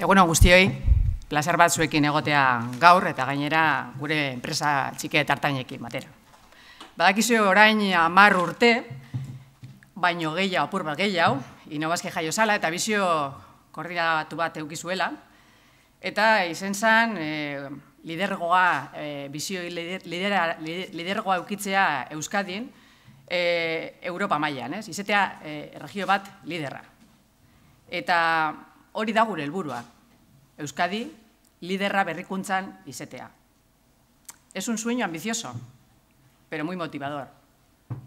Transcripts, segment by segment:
Egun guztioi, plazer bat zuekin egotea gaur eta gainera gure enpresa txike eta hartainekin batera. Badakizu orain amar urte, baino gehiago, purba bat gehiago, inobazke jaio zala eta bizio korrida batu bat eukizuela. Eta izen zan, e, lidergoa, e, bizio lidera, lidergoa eukitzea Euskadin, e, Europa mailan, ez? Izetea erregio bat liderra. Eta Ori da gure helburua. Euskadi liderra y izetea. Es un sueño ambicioso, pero muy motivador,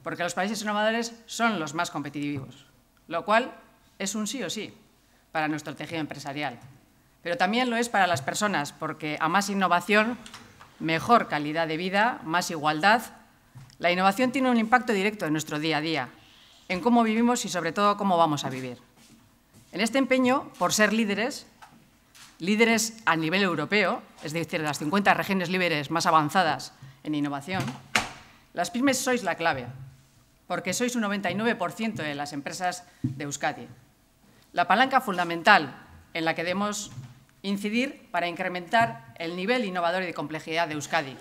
porque los países innovadores son los más competitivos, lo cual es un sí o sí para nuestro tejido empresarial, pero también lo es para las personas, porque a más innovación, mejor calidad de vida, más igualdad, la innovación tiene un impacto directo en nuestro día a día, en cómo vivimos y sobre todo cómo vamos a vivir. En este empeño, por ser líderes, líderes a nivel europeo, es decir, de las 50 regiones líderes más avanzadas en innovación, las pymes sois la clave, porque sois un 99% de las empresas de Euskadi. La palanca fundamental en la que debemos incidir para incrementar el nivel innovador y de complejidad de Euskadi,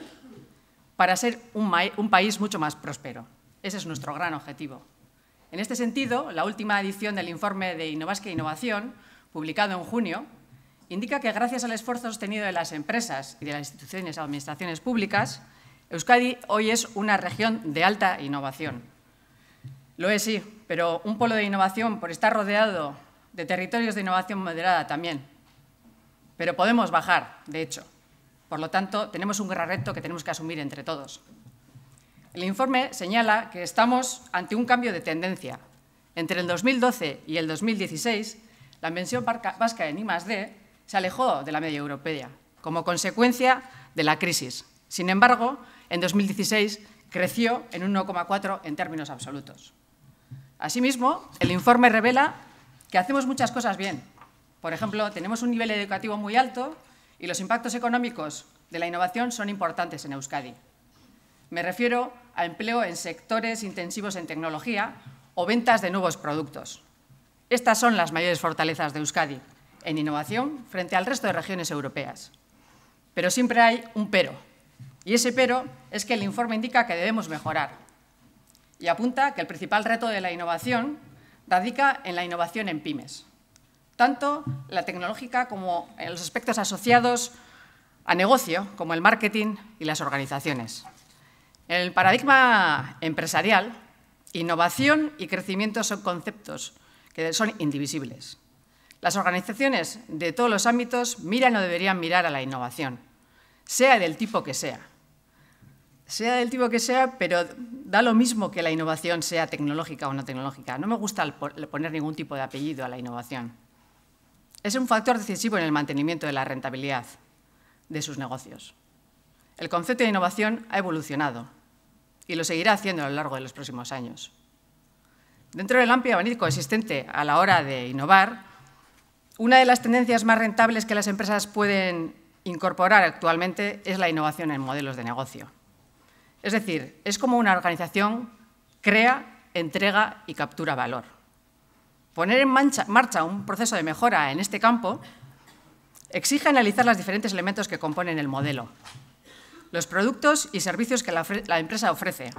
para ser un, un país mucho más próspero. Ese es nuestro gran objetivo. En este sentido, la última edición del informe de Innovasca Innovación, publicado en junio, indica que gracias al esfuerzo sostenido de las empresas y de las instituciones y administraciones públicas, Euskadi hoy es una región de alta innovación. Lo es, sí, pero un polo de innovación por estar rodeado de territorios de innovación moderada también. Pero podemos bajar, de hecho. Por lo tanto, tenemos un gran reto que tenemos que asumir entre todos. El informe señala que estamos ante un cambio de tendencia. Entre el 2012 y el 2016, la invención vasca en I+.D. se alejó de la media europea como consecuencia de la crisis. Sin embargo, en 2016 creció en un 1,4 en términos absolutos. Asimismo, el informe revela que hacemos muchas cosas bien. Por ejemplo, tenemos un nivel educativo muy alto y los impactos económicos de la innovación son importantes en Euskadi. Me refiero a empleo en sectores intensivos en tecnología o ventas de nuevos productos. Estas son las mayores fortalezas de Euskadi en innovación frente al resto de regiones europeas. Pero siempre hay un pero, y ese pero es que el informe indica que debemos mejorar y apunta que el principal reto de la innovación radica en la innovación en pymes, tanto la tecnológica como en los aspectos asociados a negocio, como el marketing y las organizaciones. En el paradigma empresarial, innovación y crecimiento son conceptos que son indivisibles. Las organizaciones de todos los ámbitos miran o deberían mirar a la innovación, sea del tipo que sea. Sea del tipo que sea, pero da lo mismo que la innovación sea tecnológica o no tecnológica. No me gusta poner ningún tipo de apellido a la innovación. Es un factor decisivo en el mantenimiento de la rentabilidad de sus negocios. El concepto de innovación ha evolucionado y lo seguirá haciendo a lo largo de los próximos años. Dentro del amplio abanico existente a la hora de innovar, una de las tendencias más rentables que las empresas pueden incorporar actualmente es la innovación en modelos de negocio. Es decir, es como una organización crea, entrega y captura valor. Poner en marcha un proceso de mejora en este campo exige analizar los diferentes elementos que componen el modelo, los productos y servicios que la, empresa ofrece,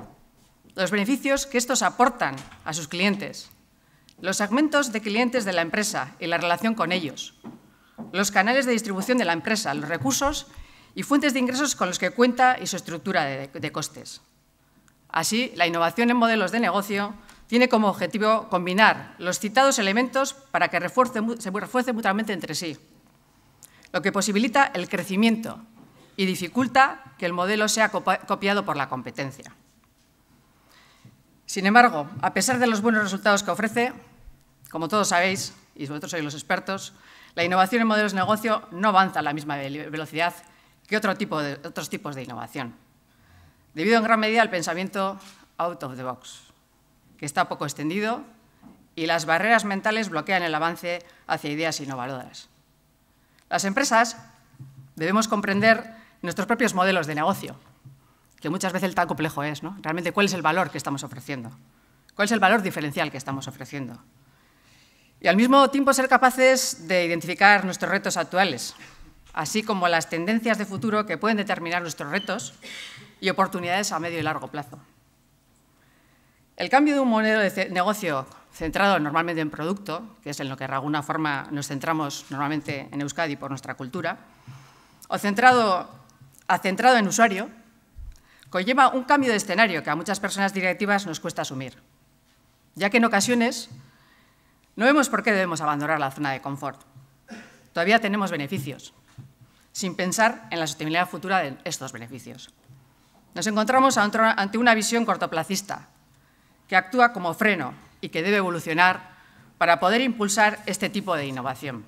los beneficios que estos aportan a sus clientes, los segmentos de clientes de la empresa y la relación con ellos, los canales de distribución de la empresa, los recursos y fuentes de ingresos con los que cuenta y su estructura de, costes. Así, la innovación en modelos de negocio tiene como objetivo combinar los citados elementos para que se refuercen mutuamente entre sí, lo que posibilita el crecimiento y dificulta que el modelo sea copiado por la competencia. Sin embargo, a pesar de los buenos resultados que ofrece, como todos sabéis, y vosotros sois los expertos, la innovación en modelos de negocio no avanza a la misma velocidad que otros tipos de innovación, debido en gran medida al pensamiento out of the box, que está poco extendido y las barreras mentales bloquean el avance hacia ideas innovadoras. Las empresas debemos comprender nuestros propios modelos de negocio, que muchas veces el tan complejo es, ¿no? Realmente, ¿cuál es el valor que estamos ofreciendo? ¿Cuál es el valor diferencial que estamos ofreciendo? Y al mismo tiempo ser capaces de identificar nuestros retos actuales, así como las tendencias de futuro que pueden determinar nuestros retos y oportunidades a medio y largo plazo. El cambio de un modelo de negocio centrado normalmente en producto, que es en lo que de alguna forma nos centramos normalmente en Euskadi por nuestra cultura, o centrado centrado en usuario, conlleva un cambio de escenario que a muchas personas directivas nos cuesta asumir, ya que en ocasiones no vemos por qué debemos abandonar la zona de confort. Todavía tenemos beneficios, sin pensar en la sostenibilidad futura de estos beneficios. Nos encontramos ante una visión cortoplacista que actúa como freno y que debe evolucionar para poder impulsar este tipo de innovación.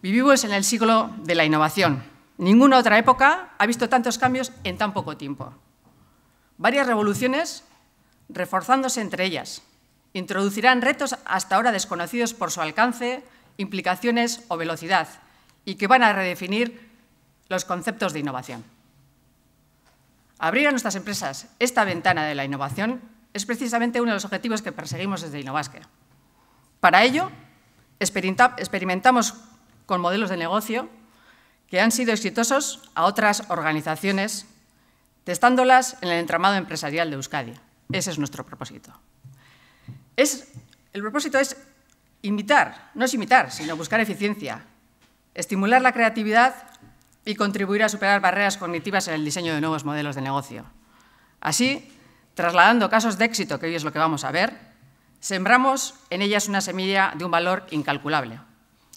Vivimos en el siglo de la innovación, Ninguna otra época ha visto tantos cambios en tan poco tiempo. Varias revoluciones, reforzándose entre ellas, introducirán retos hasta ahora desconocidos por su alcance, implicaciones o velocidad, y que van a redefinir los conceptos de innovación. Abrir a nuestras empresas esta ventana de la innovación es precisamente uno de los objetivos que perseguimos desde Innovasque. Para ello, experimentamos con modelos de negocio que han sido exitosos a otras organizaciones, testándolas en el entramado empresarial de Euskadi. Ese es nuestro propósito. el propósito es imitar, no es imitar, sino buscar eficiencia, estimular la creatividad y contribuir a superar barreras cognitivas en el diseño de nuevos modelos de negocio. Así, trasladando casos de éxito, que hoy es lo que vamos a ver, sembramos en ellas una semilla de un valor incalculable.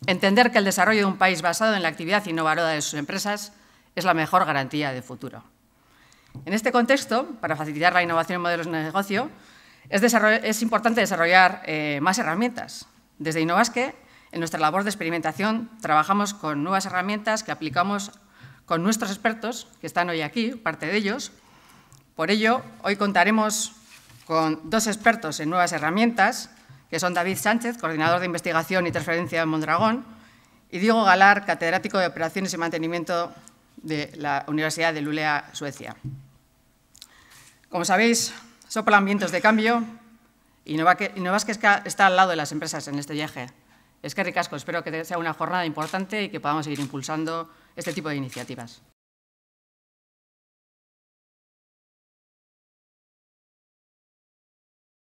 Entender que el desarrollo de un país basado en la actividad innovadora de sus empresas es la mejor garantía de futuro. En este contexto, para facilitar la innovación en modelos de negocio, es, importante desarrollar eh, más herramientas. Desde Innovasque, en nuestra labor de experimentación, trabajamos con nuevas herramientas que aplicamos con nuestros expertos, que están hoy aquí, parte de ellos. Por ello, hoy contaremos con dos expertos en nuevas herramientas que son David Sánchez, coordinador de investigación y transferencia de Mondragón, y Diego Galar, catedrático de operaciones y mantenimiento de la Universidad de Lulea, Suecia. Como sabéis, soplan vientos de cambio y que está al lado de las empresas en este viaje. Es que ricasco, espero que sea una jornada importante y que podamos seguir impulsando este tipo de iniciativas.